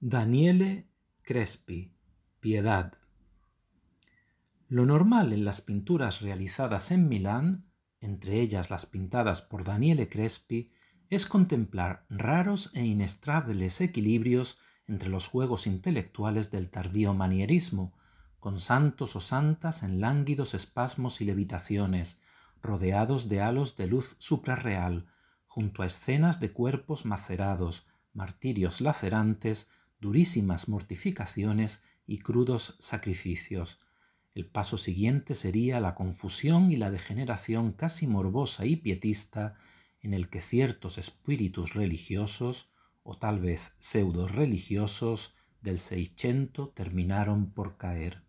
Daniele Crespi, Piedad. Lo normal en las pinturas realizadas en Milán, entre ellas las pintadas por Daniele Crespi, es contemplar raros e inestables equilibrios entre los juegos intelectuales del tardío manierismo, con santos o santas en lánguidos espasmos y levitaciones, rodeados de halos de luz suprarreal, junto a escenas de cuerpos macerados, martirios lacerantes, durísimas mortificaciones y crudos sacrificios. El paso siguiente sería la confusión y la degeneración casi morbosa y pietista en el que ciertos espíritus religiosos, o tal vez pseudo religiosos, del Seychento terminaron por caer.